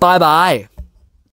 Bye bye.